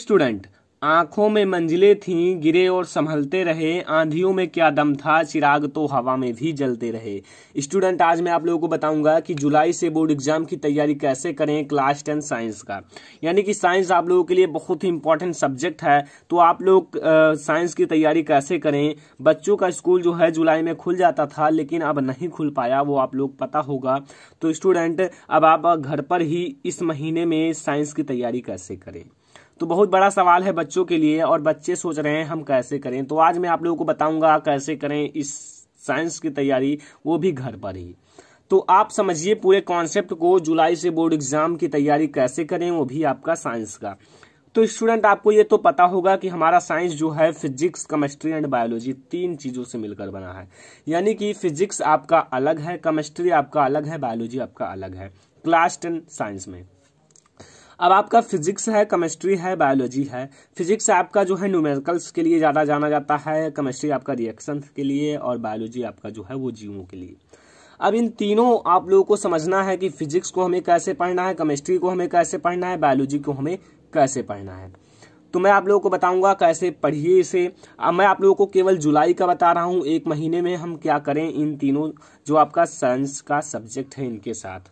student आंखों में मंजिलें थीं गिरे और संभलते रहे आंधियों में क्या दम था चिराग तो हवा में भी जलते रहे स्टूडेंट आज मैं आप लोगों को बताऊंगा कि जुलाई से बोर्ड एग्जाम की तैयारी कैसे करें क्लास टेन साइंस का यानी कि साइंस आप लोगों के लिए बहुत ही इंपॉर्टेंट सब्जेक्ट है तो आप लोग साइंस की तैयारी कैसे करें बच्चों का स्कूल जो है जुलाई में खुल जाता था लेकिन अब नहीं खुल पाया वो आप लोग पता होगा तो स्टूडेंट अब आप घर पर ही इस महीने में साइंस की तैयारी कैसे करें तो बहुत बड़ा सवाल है बच्चों के लिए और बच्चे सोच रहे हैं हम कैसे करें तो आज मैं आप लोगों को बताऊंगा कैसे करें इस साइंस की तैयारी वो भी घर पर ही तो आप समझिए पूरे कॉन्सेप्ट को जुलाई से बोर्ड एग्जाम की तैयारी कैसे करें वो भी आपका साइंस का तो स्टूडेंट आपको ये तो पता होगा कि हमारा साइंस जो है फिजिक्स केमिस्ट्री एंड बायोलॉजी तीन चीज़ों से मिलकर बना है यानी कि फिजिक्स आपका अलग है केमिस्ट्री आपका अलग है बायोलॉजी आपका अलग है क्लास टेन साइंस में अब आपका फिजिक्स है केमिस्ट्री है बायोलॉजी है फिजिक्स आपका जो है न्यूमेरिकल्स के लिए ज़्यादा जाना जाता है केमिस्ट्री आपका रिएक्शन के लिए और बायोलॉजी आपका जो है वो जीवों के लिए अब इन तीनों आप लोगों को समझना है कि फिजिक्स को हमें कैसे पढ़ना है केमिस्ट्री को हमें कैसे पढ़ना है बायोलॉजी को हमें कैसे पढ़ना है तो मैं आप लोगों को बताऊंगा कैसे पढ़िए इसे अब मैं आप लोगों को केवल जुलाई का बता रहा हूँ एक महीने में हम क्या करें इन तीनों जो आपका साइंस का सब्जेक्ट है इनके साथ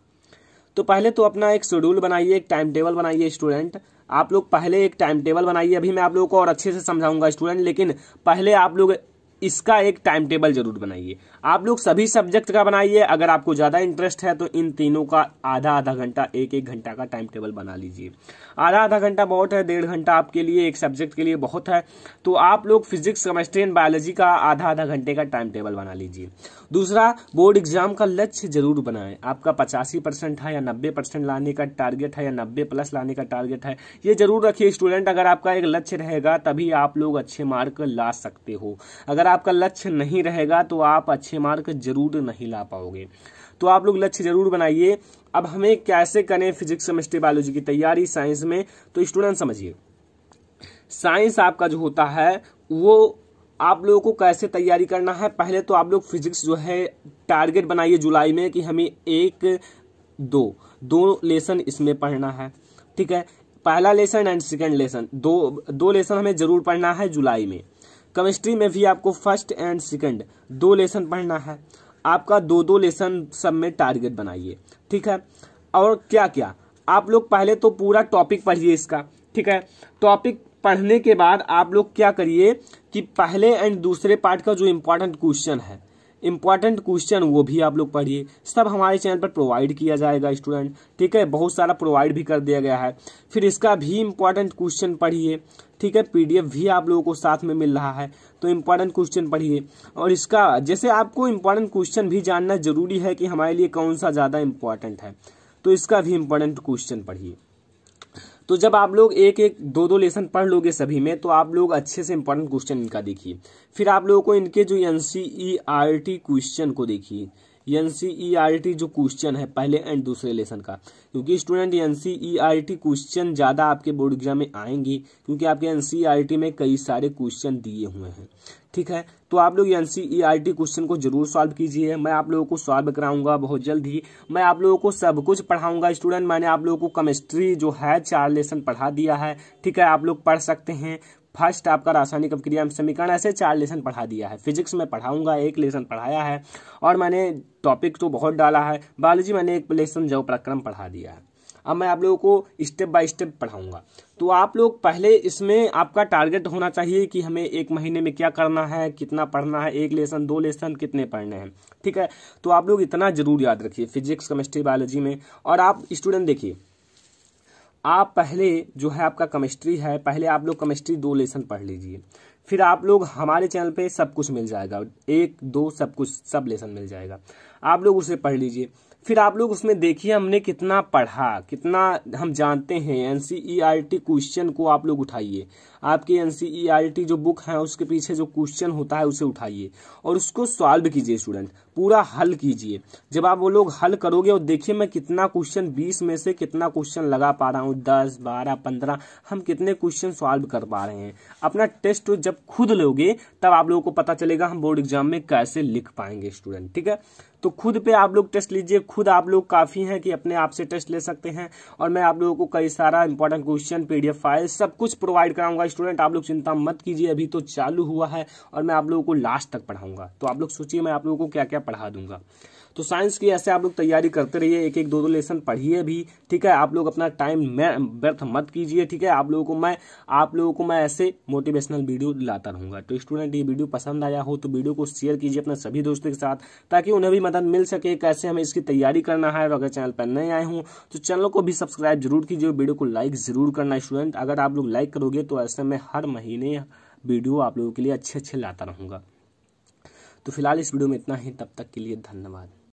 तो पहले तो अपना एक शेड्यूल बनाइए एक टाइम टेबल बनाइए स्टूडेंट आप लोग पहले एक टाइम टेबल बनाइए अभी मैं आप लोगों को और अच्छे से समझाऊंगा स्टूडेंट लेकिन पहले आप लोग इसका एक टाइम टेबल जरूर बनाइए आप लोग सभी सब्जेक्ट का बनाइए अगर आपको ज़्यादा इंटरेस्ट है तो इन तीनों का आधा आधा घंटा एक एक घंटा का टाइम टेबल बना लीजिए आधा आधा घंटा बहुत है डेढ़ घंटा आपके लिए एक सब्जेक्ट के लिए बहुत है तो आप लोग फिजिक्स केमिस्ट्री एंड बायोलॉजी का आधा आधा घंटे का टाइम टेबल बना लीजिए दूसरा बोर्ड एग्जाम का लक्ष्य जरूर बनाए आपका पचासी परसेंट है या नब्बे परसेंट लाने का टारगेट है या नब्बे प्लस लाने का टारगेट है ये जरूर रखिए स्टूडेंट अगर आपका एक लक्ष्य रहेगा तभी आप लोग अच्छे मार्क ला सकते हो अगर अगर आपका लक्ष्य नहीं रहेगा तो आप अच्छे मार्क जरूर नहीं ला पाओगे तो आप लोग लक्ष्य जरूर बनाइए अब हमें कैसे करें फिजिक्स केमिस्ट्री बायोलॉजी की तैयारी साइंस में तो स्टूडेंट समझिए साइंस आपका जो होता है वो आप लोगों को कैसे तैयारी करना है पहले तो आप लोग फिजिक्स जो है टारगेट बनाइए जुलाई में कि हमें एक दो दो लेसन इसमें पढ़ना है ठीक है पहला लेसन एंड सेकेंड लेसन दो दो लेसन हमें जरूर पढ़ना है जुलाई में केमिस्ट्री में भी आपको फर्स्ट एंड सेकंड दो लेसन पढ़ना है आपका दो दो लेसन सब में टारगेट बनाइए ठीक है और क्या क्या आप लोग पहले तो पूरा टॉपिक पढ़िए इसका ठीक है टॉपिक पढ़ने के बाद आप लोग क्या करिए कि पहले एंड दूसरे पार्ट का जो इम्पोर्टेंट क्वेश्चन है इम्पॉर्टेंट क्वेश्चन वो भी आप लोग पढ़िए सब हमारे चैनल पर प्रोवाइड किया जाएगा स्टूडेंट ठीक है बहुत सारा प्रोवाइड भी कर दिया गया है फिर इसका भी इम्पॉर्टेंट क्वेश्चन पढ़िए ठीक है पीडीएफ भी आप लोगों को साथ में मिल रहा है तो इम्पॉर्टेंट क्वेश्चन पढ़िए और इसका जैसे आपको इम्पॉर्टेंट क्वेश्चन भी जानना जरूरी है कि हमारे लिए कौन सा ज़्यादा इम्पॉर्टेंट है तो इसका भी इम्पोर्टेंट क्वेश्चन पढ़िए तो जब आप लोग एक एक दो दो लेसन पढ़ लोगे सभी में तो आप लोग अच्छे से इम्पोर्टेंट क्वेश्चन इनका देखिए फिर आप लोगों को इनके जो एन आर टी क्वेश्चन को देखिए एन e जो क्वेश्चन है पहले एंड दूसरे लेसन का क्योंकि स्टूडेंट एन क्वेश्चन ज़्यादा आपके बोर्ड एग्जाम में आएंगे क्योंकि आपके एन e में कई सारे क्वेश्चन दिए हुए हैं ठीक है तो आप लोग एन क्वेश्चन e को जरूर सॉल्व कीजिए मैं आप लोगों को सॉल्व कराऊंगा बहुत जल्द ही मैं आप लोगों को सब कुछ पढ़ाऊंगा स्टूडेंट मैंने आप लोगों को केमिस्ट्री जो है चार लेसन पढ़ा दिया है ठीक है आप लोग पढ़ सकते हैं फर्स्ट आपका रासायनिक में समीकरण ऐसे चार लेसन पढ़ा दिया है फिजिक्स में पढ़ाऊंगा एक लेसन पढ़ाया है और मैंने टॉपिक तो बहुत डाला है बायोलॉजी मैंने एक लेसन जो प्रक्रम पढ़ा दिया है अब मैं आप लोगों को स्टेप बाय स्टेप पढ़ाऊंगा तो आप लोग पहले इसमें आपका टारगेट होना चाहिए कि हमें एक महीने में क्या करना है कितना पढ़ना है एक लेसन दो लेसन कितने पढ़ने हैं ठीक है तो आप लोग इतना जरूर याद रखिए फिजिक्स केमिस्ट्री बायोलॉजी में और आप स्टूडेंट देखिए आप पहले जो है आपका केमिस्ट्री है पहले आप लोग केमिस्ट्री दो लेसन पढ़ लीजिए फिर आप लोग हमारे चैनल पे सब कुछ मिल जाएगा एक दो सब कुछ सब लेसन मिल जाएगा आप लोग उसे पढ़ लीजिए फिर आप लोग उसमें देखिए हमने कितना पढ़ा कितना हम जानते हैं एन क्वेश्चन e को आप लोग उठाइए आपकी एन e जो बुक है उसके पीछे जो क्वेश्चन होता है उसे उठाइए और उसको सॉल्व कीजिए स्टूडेंट पूरा हल कीजिए जब आप वो लोग हल करोगे और देखिए मैं कितना क्वेश्चन बीस में से कितना क्वेश्चन लगा पा रहा हूँ दस बारह पंद्रह हम कितने क्वेश्चन सॉल्व कर पा रहे हैं अपना टेस्ट जब खुद लोगे तब आप लोगों को पता चलेगा हम बोर्ड एग्जाम में कैसे लिख पाएंगे स्टूडेंट ठीक है तो खुद पे आप लोग टेस्ट लीजिए खुद आप लोग काफ़ी हैं कि अपने आप से टेस्ट ले सकते हैं और मैं आप लोगों को कई सारा इंपॉर्टेंट क्वेश्चन पीडीएफ फाइल सब कुछ प्रोवाइड कराऊंगा स्टूडेंट आप लोग चिंता मत कीजिए अभी तो चालू हुआ है और मैं आप लोगों को लास्ट तक पढ़ाऊंगा तो आप लोग सोचिए मैं आप लोगों को क्या क्या पढ़ा दूंगा तो साइंस की ऐसे आप लोग तैयारी करते रहिए एक एक दो दो लेसन पढ़िए भी ठीक है आप लोग अपना टाइम व्यर्थ मत कीजिए ठीक है आप लोगों को मैं आप लोगों को मैं ऐसे मोटिवेशनल वीडियो लाता रहूंगा तो स्टूडेंट ये वीडियो पसंद आया हो तो वीडियो को शेयर कीजिए अपने सभी दोस्तों के साथ ताकि उन्हें भी मदद मिल सके कैसे हमें इसकी तैयारी करना है और अगर चैनल पर नए आए हों तो चैनल को भी सब्सक्राइब जरूर कीजिए वीडियो को लाइक जरूर करना स्टूडेंट अगर आप लोग लाइक करोगे तो ऐसे इसमें मैं हर महीने वीडियो आप लोगों के लिए अच्छे अच्छे लाता रहूँगा तो फिलहाल इस वीडियो में इतना ही तब तक के लिए धन्यवाद